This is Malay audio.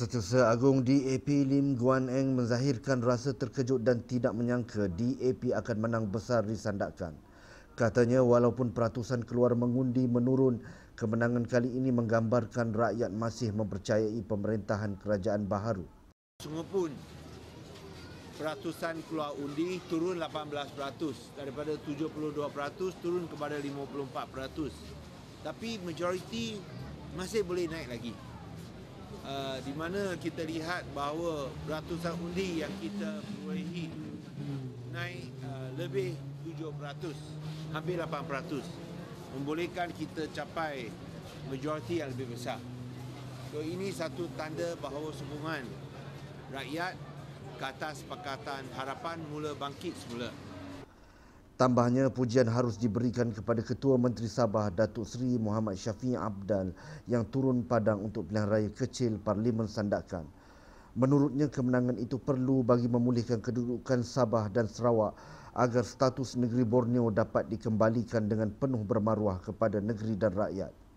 Setiausaha Agung DAP Lim Guan Eng menzahirkan rasa terkejut dan tidak menyangka DAP akan menang besar di sandakan. Katanya walaupun peratusan keluar mengundi menurun, kemenangan kali ini menggambarkan rakyat masih mempercayai pemerintahan kerajaan baharu. Sungguh pun peratusan keluar undi turun 18% daripada 72% turun kepada 54%. Tapi majoriti masih boleh naik lagi. Ah, di mana kita lihat bahawa ratusan undi yang kita perolehi naik uh, lebih 7% hampir 8% membolehkan kita capai majoriti yang lebih besar so ini satu tanda bahawa sokongan rakyat ke atas pakatan harapan mula bangkit semula Tambahnya pujian harus diberikan kepada Ketua Menteri Sabah Datuk Seri Muhammad Syafiq Abdal yang turun padang untuk pilihan raya kecil Parlimen Sandakan. Menurutnya kemenangan itu perlu bagi memulihkan kedudukan Sabah dan Sarawak agar status negeri Borneo dapat dikembalikan dengan penuh bermaruah kepada negeri dan rakyat.